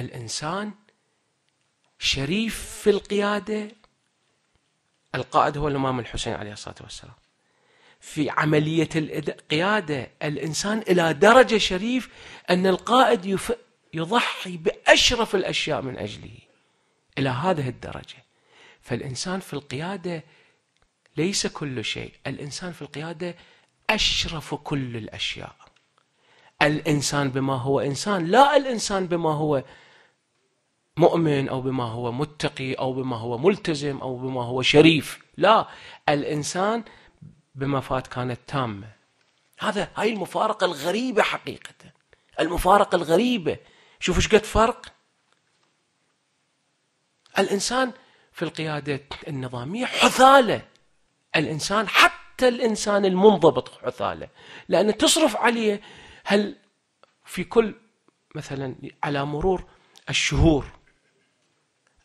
الانسان شريف في القياده القائد هو الامام الحسين عليه الصلاه والسلام في عمليه القياده الانسان الى درجه شريف ان القائد يف... يضحي باشرف الاشياء من اجله الى هذه الدرجه فالانسان في القياده ليس كل شيء الانسان في القياده اشرف كل الاشياء الانسان بما هو انسان لا الانسان بما هو مؤمن او بما هو متقي او بما هو ملتزم او بما هو شريف لا الانسان بما فات كانت تامه هذا هاي المفارقه الغريبه حقيقه المفارقه الغريبه شوف ايش قد فرق الانسان في القياده النظاميه حثاله الانسان حتى الانسان المنضبط حثاله لان تصرف عليه هل في كل مثلا على مرور الشهور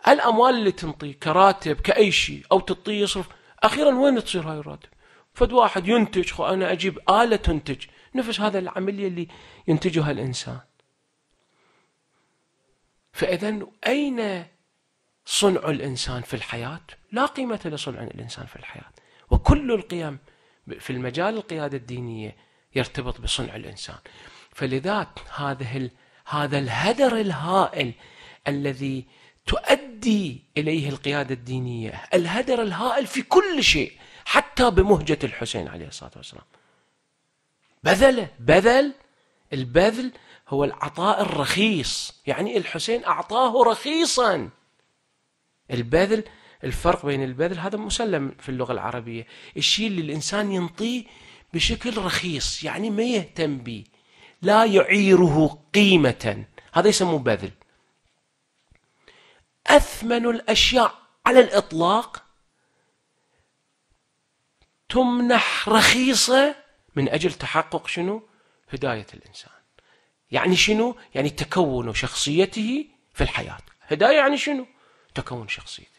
الاموال اللي تنطي كراتب كاي شيء او تعطيه يصرف اخيرا وين تصير هاي الراتب؟ فد واحد ينتج خو انا اجيب اله تنتج نفس هذا العمليه اللي ينتجها الانسان. فاذا اين صنع الانسان في الحياه؟ لا قيمه لصنع الانسان في الحياه، وكل القيم في المجال القياده الدينيه يرتبط بصنع الانسان. فلذات هذه هذا الهدر الهائل الذي تؤدي إليه القيادة الدينية الهدر الهائل في كل شيء حتى بمهجة الحسين عليه الصلاة والسلام بذله بذل البذل هو العطاء الرخيص يعني الحسين أعطاه رخيصا البذل الفرق بين البذل هذا مسلم في اللغة العربية الشيء اللي الإنسان ينطيه بشكل رخيص يعني ما يهتم به لا يعيره قيمة هذا يسموه بذل أثمن الأشياء على الإطلاق تمنح رخيصة من أجل تحقق شنو؟ هداية الإنسان يعني شنو؟ يعني تكون شخصيته في الحياة هداية يعني شنو؟ تكون شخصيته